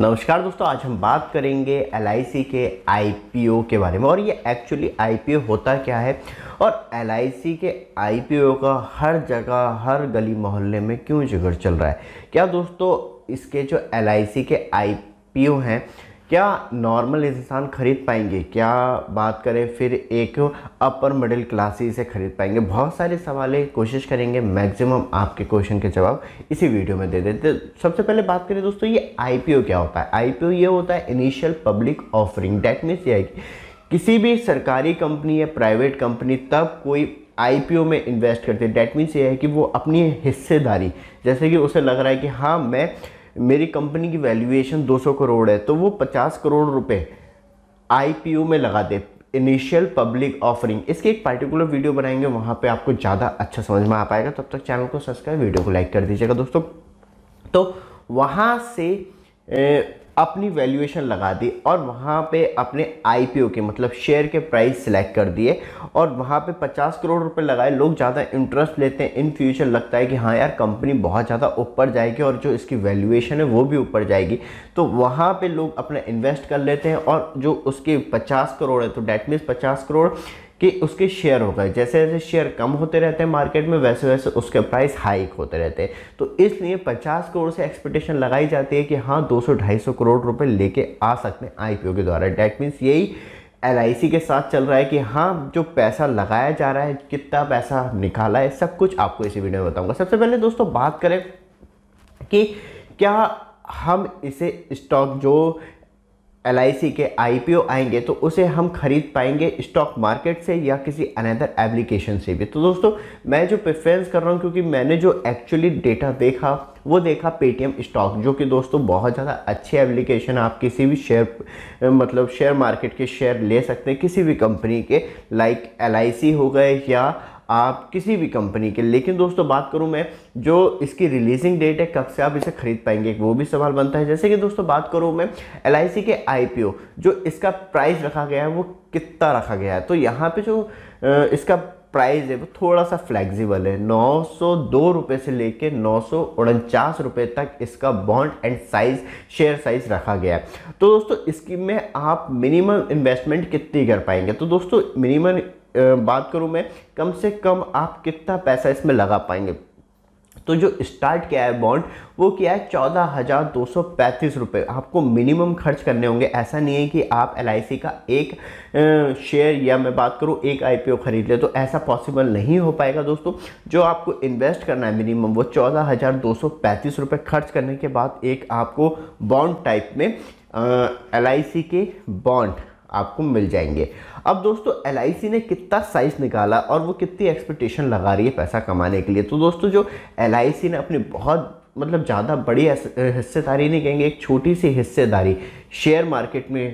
नमस्कार दोस्तों आज हम बात करेंगे एल के आई के बारे में और ये एक्चुअली आई होता क्या है और एल के आई का हर जगह हर गली मोहल्ले में क्यों जिगर चल रहा है क्या दोस्तों इसके जो एल के आई हैं क्या नॉर्मल इंसान ख़रीद पाएंगे क्या बात करें फिर एक अपर मिडिल क्लास ही इसे ख़रीद पाएंगे बहुत सारे सवाल है कोशिश करेंगे मैक्सिमम आपके क्वेश्चन के जवाब इसी वीडियो में दे देते तो सबसे पहले बात करें दोस्तों ये आईपीओ क्या होता है आईपीओ ये होता है initial public offering that means ये है किसी भी सरकारी कंपनी या प्राइवेट कंपनी तब कोई आईपीओ में इन्वेस्ट करते हैं डैट मीन्स ये है कि वो अपनी हिस्सेदारी जैसे कि उसे लग रहा है कि हाँ मैं मेरी कंपनी की वैल्यूएशन 200 करोड़ है तो वो 50 करोड़ रुपए आईपीओ में लगा दे इनिशियल पब्लिक ऑफरिंग इसकी एक पर्टिकुलर वीडियो बनाएंगे वहाँ पे आपको ज़्यादा अच्छा समझ में आ पाएगा तब तक चैनल को सब्सक्राइब वीडियो को लाइक कर दीजिएगा दोस्तों तो वहाँ से ए, अपनी वैल्यूएशन लगा दी और वहाँ पे अपने आईपीओ मतलब के मतलब शेयर के प्राइस सिलेक्ट कर दिए और वहाँ पे 50 करोड़ रुपए लगाए लोग ज़्यादा इंटरेस्ट लेते हैं इन फ्यूचर लगता है कि हाँ यार कंपनी बहुत ज़्यादा ऊपर जाएगी और जो इसकी वैल्यूएशन है वो भी ऊपर जाएगी तो वहाँ पर लोग अपना इन्वेस्ट कर लेते हैं और जो उसके पचास करोड़ है तो डैट मीन्स पचास करोड़ कि उसके शेयर हो गए जैसे जैसे शेयर कम होते रहते हैं मार्केट में वैसे वैसे उसके प्राइस हाइक होते रहते हैं तो इसलिए 50 करोड़ से एक्सपेक्टेशन लगाई जाती है कि हाँ 200-250 करोड़ रुपए लेके आ सकते हैं आईपीओ के द्वारा डैट मीन्स यही एल के साथ चल रहा है कि हाँ जो पैसा लगाया जा रहा है कितना पैसा निकाला है सब कुछ आपको इसी वीडियो में बताऊँगा सबसे पहले दोस्तों बात करें कि क्या हम इसे स्टॉक जो एल के आई आएंगे तो उसे हम खरीद पाएंगे स्टॉक मार्केट से या किसी अनदर एप्लीकेशन से भी तो दोस्तों मैं जो प्रेफरेंस कर रहा हूँ क्योंकि मैंने जो एक्चुअली डेटा देखा वो देखा पेटीएम स्टॉक जो कि दोस्तों बहुत ज़्यादा अच्छी एप्लीकेशन आप किसी भी शेयर मतलब शेयर मार्केट के शेयर ले सकते हैं किसी भी कंपनी के लाइक एल हो गए या आप किसी भी कंपनी के लेकिन दोस्तों बात करूं मैं जो इसकी रिलीजिंग डेट है कब से आप इसे खरीद पाएंगे वो भी सवाल बनता है जैसे कि दोस्तों बात करूं मैं एल के आई जो इसका प्राइस रखा गया है वो कितना रखा गया है तो यहाँ पर जो इसका प्राइस है वो थोड़ा सा फ्लेक्सिबल है नौ रुपए से लेके नौ तक इसका bond and size share size रखा गया है तो दोस्तों इसकी में आप मिनिमम इन्वेस्टमेंट कितनी कर पाएंगे तो दोस्तों मिनिमम बात करूँ मैं कम से कम आप कितना पैसा इसमें लगा पाएंगे तो जो स्टार्ट किया है बॉन्ड वो किया है चौदह हज़ार दो सौ पैंतीस रुपये आपको मिनिमम खर्च करने होंगे ऐसा नहीं है कि आप एल का एक शेयर या मैं बात करूँ एक आई ख़रीद ले तो ऐसा पॉसिबल नहीं हो पाएगा दोस्तों जो आपको इन्वेस्ट करना है मिनिमम वो चौदह हज़ार दो सौ पैंतीस रुपये खर्च करने के बाद एक आपको बॉन्ड टाइप में एल के बॉन्ड आपको मिल जाएंगे अब दोस्तों एल ने कितना साइज़ निकाला और वो कितनी एक्सपेक्टेशन लगा रही है पैसा कमाने के लिए तो दोस्तों जो एल ने अपनी बहुत मतलब ज़्यादा बड़ी हिस्सेदारी नहीं कहेंगे एक छोटी सी हिस्सेदारी शेयर मार्केट में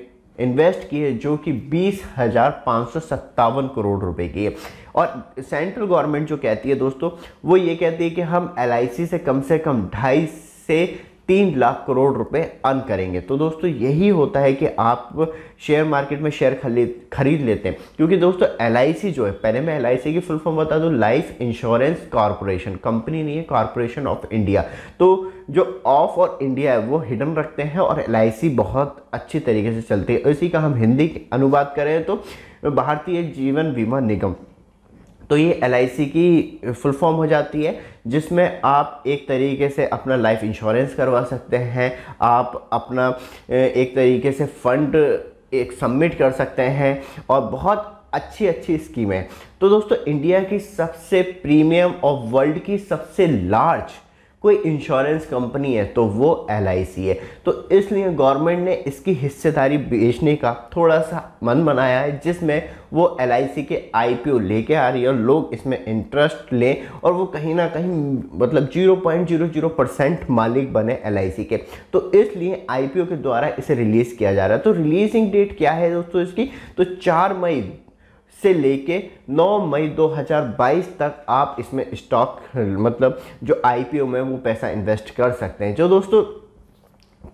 इन्वेस्ट की है जो कि बीस हज़ार पाँच सौ सत्तावन करोड़ रुपए की है और सेंट्रल गवर्नमेंट जो कहती है दोस्तों वो ये कहती है कि हम एल से कम से कम ढाई से तीन लाख करोड़ रुपए अर्न करेंगे तो दोस्तों यही होता है कि आप शेयर मार्केट में शेयर खरीद खरीद लेते हैं क्योंकि दोस्तों एल जो है पहले मैं एल की फुल फॉर्म बता दूँ लाइफ इंश्योरेंस कॉरपोरेशन कंपनी नहीं है कॉरपोरेशन ऑफ इंडिया तो जो ऑफ और इंडिया है वो हिडन रखते हैं और एल बहुत अच्छी तरीके से चलती है इसी का हम हिंदी अनुवाद करें तो भारतीय जीवन बीमा निगम तो ये एल की फुल फॉर्म हो जाती है जिसमें आप एक तरीके से अपना लाइफ इंश्योरेंस करवा सकते हैं आप अपना एक तरीके से फ़ंड एक सबमिट कर सकते हैं और बहुत अच्छी अच्छी स्कीमें तो दोस्तों इंडिया की सबसे प्रीमियम और वर्ल्ड की सबसे लार्ज कोई इंश्योरेंस कंपनी है तो वो एल है तो इसलिए गवर्नमेंट ने इसकी हिस्सेदारी बेचने का थोड़ा सा मन बनाया है जिसमें वो एल के आई लेके आ रही है और लोग इसमें इंटरेस्ट लें और वो कहीं ना कहीं मतलब 0.00 परसेंट मालिक बने एल के तो इसलिए आई के द्वारा इसे रिलीज़ किया जा रहा है तो रिलीजिंग डेट क्या है दोस्तों इसकी तो चार मई से लेके 9 मई 2022 तक आप इसमें स्टॉक मतलब जो आईपीओ में वो पैसा इन्वेस्ट कर सकते हैं जो दोस्तों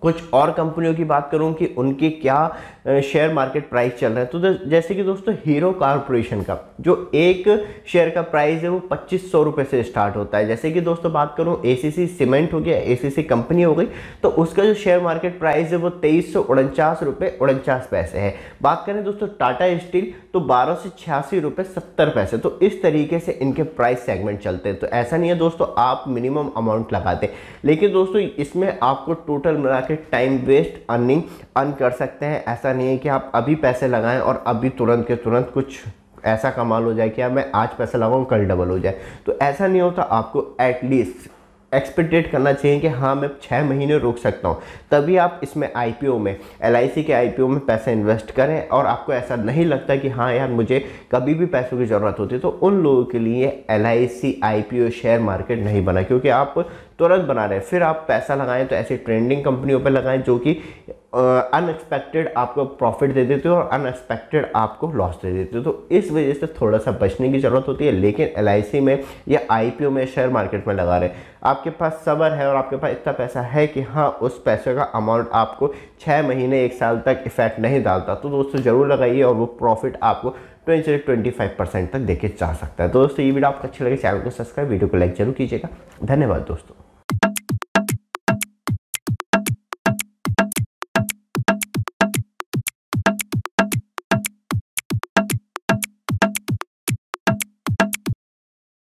कुछ और कंपनियों की बात करूं कि उनके क्या शेयर मार्केट प्राइस चल रहा है तो जैसे कि दोस्तों हीरो कॉरपोरेशन का जो एक शेयर का प्राइस है वो पच्चीस सौ रुपये से स्टार्ट होता है जैसे कि दोस्तों बात करूं एसीसी सीमेंट हो गया एसीसी कंपनी हो गई तो उसका जो शेयर मार्केट प्राइस है वो तेईस सौ उनचास रुपये उनचास पैसे है बात करें दोस्तों टाटा स्टील तो बारह सौ छियासी रुपये सत्तर पैसे तो इस तरीके से इनके प्राइस सेगमेंट चलते हैं तो ऐसा नहीं है दोस्तों आप मिनिमम अमाउंट लगाते लेकिन दोस्तों इसमें आपको टोटल मिला लगा के टाइम वेस्ट अर्निंग अर्न कर सकते हैं ऐसा नहीं है कि आप अभी पैसे लगाएं और अभी तुरंत के तुरंत कुछ ऐसा कमाल हो जाए कि मैं आज पैसा लगाऊँ कल डबल हो जाए तो ऐसा नहीं होता आपको एटलीस्ट एक्सपेक्टेड करना चाहिए कि हाँ मैं छः महीने रोक सकता हूँ तभी आप इसमें आईपीओ में एल के आईपीओ में पैसा इन्वेस्ट करें और आपको ऐसा नहीं लगता कि हाँ यार मुझे कभी भी पैसों की ज़रूरत होती है तो उन लोगों के लिए एल आई शेयर मार्केट नहीं बना क्योंकि आप तुरंत बना रहे फिर आप पैसा लगाएं तो ऐसी ट्रेंडिंग कंपनियों पर लगाएं जो कि अनएक्सपेक्टेड आपको प्रॉफिट दे देते हो और अनएक्सपेक्टेड आपको लॉस दे देते हो तो इस वजह से थोड़ा सा बचने की ज़रूरत होती है लेकिन एल में या आई में शेयर मार्केट में लगा रहे आपके पास सबर है और आपके पास इतना पैसा है कि हाँ उस पैसे का अमाउंट आपको छः महीने एक साल तक इफेक्ट नहीं डालता तो दोस्तों ज़रूर लगाइए और वो प्रॉफिट आपको ट्वेंटी से ट्वेंटी फाइव परसेंट तक देखे जा सकता है तो दोस्तों ये वीडियो आपको अच्छी लगे चैनल को सब्सक्राइब वीडियो को लाइक जरूर कीजिएगा धन्यवाद दोस्तों